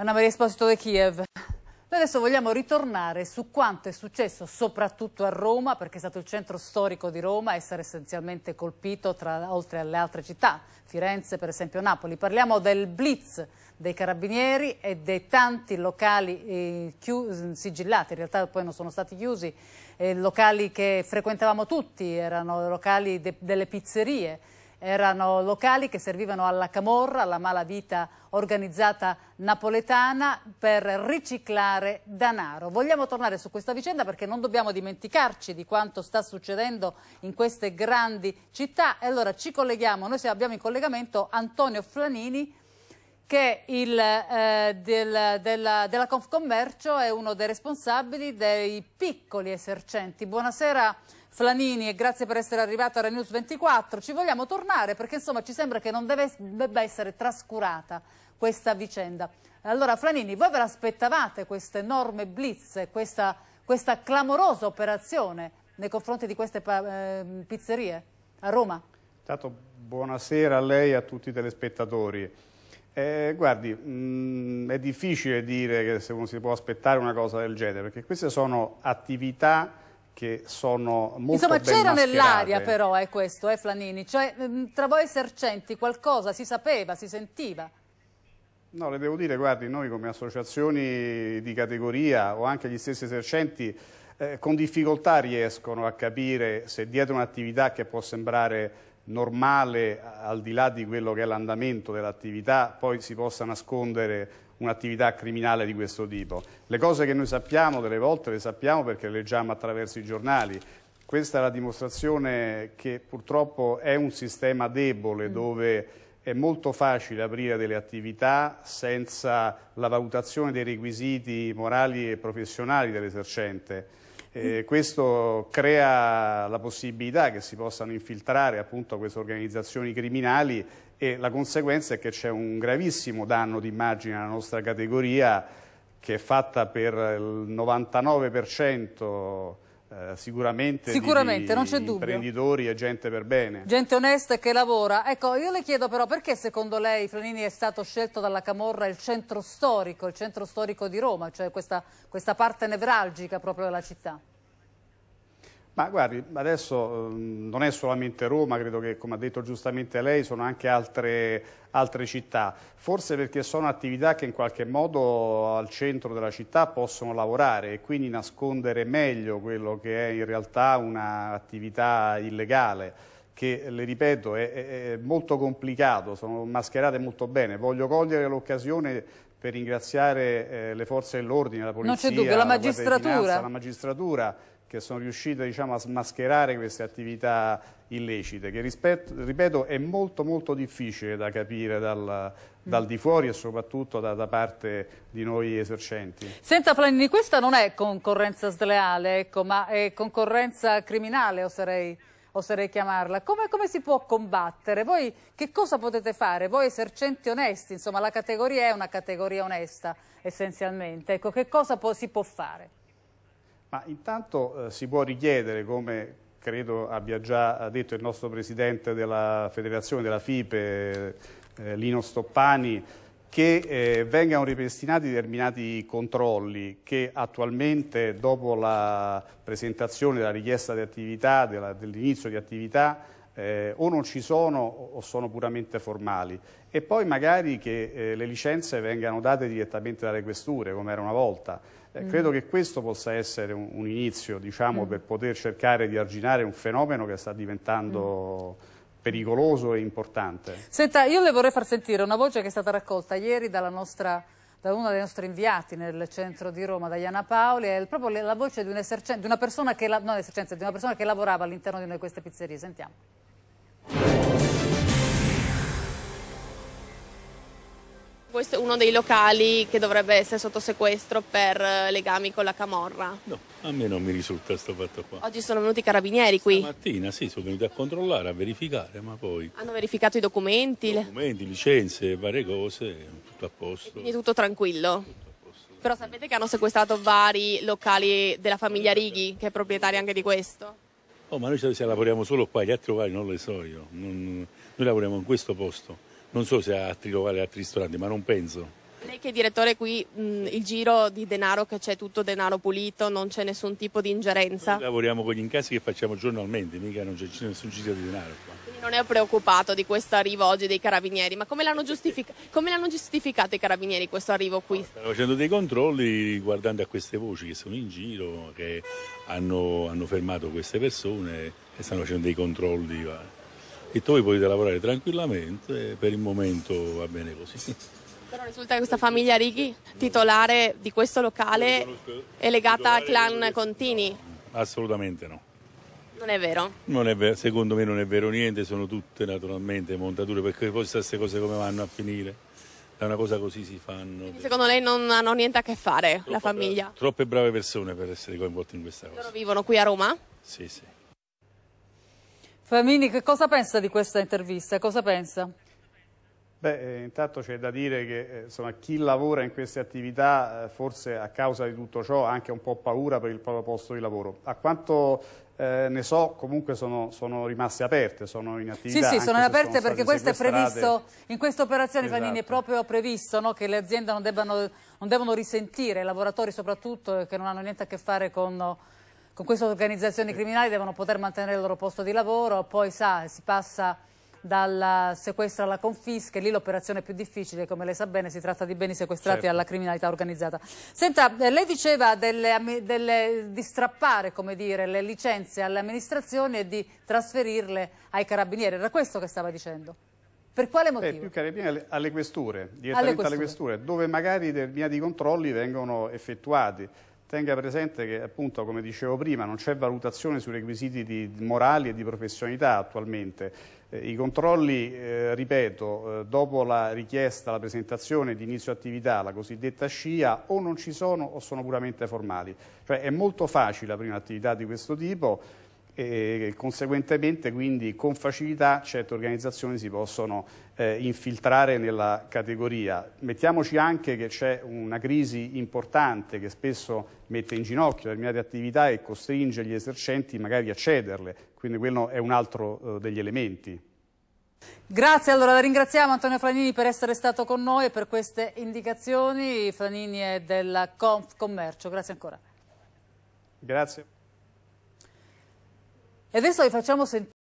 Anna Maria Esposito da Kiev. Noi adesso vogliamo ritornare su quanto è successo soprattutto a Roma, perché è stato il centro storico di Roma a essere essenzialmente colpito tra, oltre alle altre città, Firenze per esempio Napoli. Parliamo del blitz dei carabinieri e dei tanti locali eh, mm, sigillati, in realtà poi non sono stati chiusi, eh, locali che frequentavamo tutti, erano locali de, delle pizzerie erano locali che servivano alla camorra, alla mala vita organizzata napoletana per riciclare danaro. Vogliamo tornare su questa vicenda perché non dobbiamo dimenticarci di quanto sta succedendo in queste grandi città e allora ci colleghiamo, noi abbiamo in collegamento Antonio Flanini che il, eh, del, della, della, Confcommercio è uno dei responsabili dei piccoli esercenti. Buonasera Flanini e grazie per essere arrivato a Renews 24. Ci vogliamo tornare perché insomma ci sembra che non deve, debba essere trascurata questa vicenda. Allora Flanini, voi ve l'aspettavate questa enorme blitz, questa, questa, clamorosa operazione nei confronti di queste eh, pizzerie a Roma? Intanto buonasera a lei e a tutti i telespettatori. Eh, guardi, mh, mm, è difficile dire che se uno si può aspettare una cosa del genere, perché queste sono attività che sono molto Insomma, c'era nell'aria però, è eh, questo, eh, Flanini? Cioè, mm, tra voi esercenti qualcosa si sapeva, si sentiva? No, le devo dire, guardi, noi come associazioni di categoria o anche gli stessi esercenti eh, con difficoltà riescono a capire se dietro un'attività che può sembrare normale, al di là di quello che è l'andamento dell'attività, poi si possa nascondere un'attività criminale di questo tipo. Le cose che noi sappiamo delle volte le sappiamo perché le leggiamo attraverso i giornali, questa è la dimostrazione che purtroppo è un sistema debole mm. dove è molto facile aprire delle attività senza la valutazione dei requisiti morali e professionali dell'esercente. Eh, questo crea la possibilità che si possano infiltrare appunto queste organizzazioni criminali e la conseguenza è che c'è un gravissimo danno d'immagine alla nostra categoria che è fatta per il 99% sicuramente, eh, sicuramente di, dubbio. imprenditori e gente per bene. Gente onesta che lavora. Ecco, io le chiedo però perché secondo lei Frenini è stato scelto dalla Camorra il centro storico, il centro storico di Roma, cioè questa, questa parte nevralgica proprio della città? Ma guardi, adesso ehm, non è solamente Roma, credo che come ha detto giustamente lei, sono anche altre, altre, città, forse perché sono attività che in qualche modo al centro della città possono lavorare e quindi nascondere meglio quello che è in realtà un'attività illegale che, le ripeto, è, è, molto complicato, sono mascherate molto bene. Voglio cogliere l'occasione per ringraziare eh, le forze dell'ordine, la polizia, dubbio, la, la magistratura che sono riuscite diciamo, a smascherare queste attività illecite, che rispetto, ripeto è molto molto difficile da capire dal, dal di fuori e soprattutto da, da, parte di noi esercenti. Senza Planini, questa non è concorrenza sleale, ecco, ma è concorrenza criminale, oserei, oserei chiamarla. Come, come, si può combattere? Voi che cosa potete fare? Voi esercenti onesti, insomma la categoria è una categoria onesta essenzialmente, ecco, che cosa può, si può fare? Ma intanto eh, si può richiedere, come credo abbia già detto il nostro Presidente della Federazione della FIPE, eh, eh, Lino Stoppani, che eh, vengano ripristinati determinati controlli che attualmente dopo la presentazione della richiesta di attività, dell'inizio dell di attività, eh, o non ci sono o sono puramente formali e poi magari che eh, le licenze vengano date direttamente dalle questure come era una volta eh, credo che questo possa essere un, un inizio diciamo, mm. per poter cercare di arginare un fenomeno che sta diventando mm. pericoloso e importante. Senta, io le vorrei far sentire una voce che è stata raccolta ieri nostra, da uno dei nostri inviati nel centro di Roma, da Iana Paoli, è proprio la voce di, un di, una, persona che, no, di una persona che lavorava all'interno di una di queste pizzerie. Sentiamo. Questo è uno dei locali che dovrebbe essere sotto sequestro per eh, legami con la Camorra. No, a me non mi risulta questo fatto qua. Oggi sono venuti i carabinieri qui? Stamattina sì, sono venuti a controllare, a verificare, ma poi... Hanno verificato i documenti? Documenti, licenze, varie cose, tutto a posto. Quindi tutto tranquillo? Però sapete che hanno sequestrato vari locali della famiglia Righi, che è proprietaria anche di questo? Oh, ma noi lavoriamo solo qua, gli altri locali non lo so io. Non... Noi lavoriamo in questo posto non so se a altri locali e altri ristoranti, ma non penso. Lei che è direttore qui, mh, mm, il giro di denaro che c'è tutto denaro pulito, non c'è nessun tipo di ingerenza? Noi lavoriamo con gli incassi che facciamo giornalmente, mica non c'è nessun giro di denaro qua. Quindi non è preoccupato di questo arrivo oggi dei carabinieri, ma come l'hanno, giustific- come l'hanno giustificato i carabinieri questo arrivo qui? No, stanno facendo dei controlli guardando a queste voci che sono in giro, che hanno, hanno fermato queste persone e stanno facendo dei controlli. Va e poi potete lavorare tranquillamente, per il momento va bene così. Però risulta che questa famiglia Righi, titolare di questo locale, è legata al clan Contini? No, assolutamente no. Non è vero? Non è vero, secondo me non è vero niente, sono tutte naturalmente montature, perché poi queste cose come vanno a finire? Da una cosa così si fanno. Quindi secondo lei non hanno niente a che fare Troppo la famiglia? Brave, troppe brave persone per essere coinvolte in questa cosa. Loro vivono qui a Roma? Sì, sì. Famini, che cosa pensa di questa intervista? Cosa pensa? Beh, eh, intanto c'è da dire che eh, insomma, chi lavora in queste attività eh, forse a causa di tutto ciò ha anche un po' paura per il proprio posto di lavoro. A quanto eh, ne so, comunque sono, sono, rimaste aperte, sono in attività. Sì, sì, sono aperte sono perché questo è previsto, in questa operazione esatto. Fanini è proprio previsto no, che le aziende non, debbano, non devono risentire, i lavoratori soprattutto che non hanno niente a che fare con con queste organizzazioni criminali devono poter mantenere il loro posto di lavoro, poi sa, si passa dal sequestro alla confisca e lì l'operazione è più difficile, come lei sa bene, si tratta di beni sequestrati certo. alla criminalità organizzata. Senta, eh, lei diceva delle, delle, di strappare dire, le licenze alle amministrazioni e di trasferirle ai carabinieri, era questo che stava dicendo? Per quale eh, motivo? Eh, più carabinieri alle questure, direttamente alle questure. alle questure, dove magari determinati controlli vengono effettuati tenga presente che appunto come dicevo prima non c'è valutazione sui requisiti morali e di professionalità attualmente eh, i controlli, eh, ripeto, eh, dopo la richiesta, la presentazione di inizio attività, la cosiddetta scia, o non ci sono o sono puramente formali. Cioè è molto facile aprire un'attività di questo tipo, e conseguentemente quindi con facilità certe organizzazioni si possono eh, infiltrare nella categoria. Mettiamoci anche che c'è una crisi importante che spesso mette in ginocchio determinate attività e costringe gli esercenti magari a cederle, quindi quello è un altro eh, degli elementi. Grazie, allora la ringraziamo Antonio Franini per essere stato con noi e per queste indicazioni. Franini è della Confcommercio, grazie ancora. Grazie. E adesso vi facciamo sentire.